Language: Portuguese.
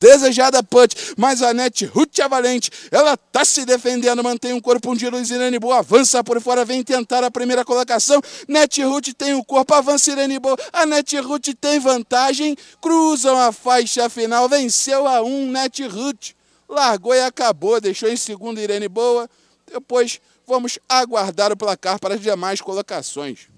desejada Putt, mas a Net Ruth é valente, ela está se defendendo, mantém um corpo um de luz, Irene Boa avança por fora, vem tentar a primeira colocação, Net Ruth tem o um corpo, avança Irene Boa, a Net Ruth tem vantagem, cruzam a faixa final, venceu a um, Net Ruth, largou e acabou, deixou em segundo Irene Boa, depois vamos aguardar o placar para as demais colocações.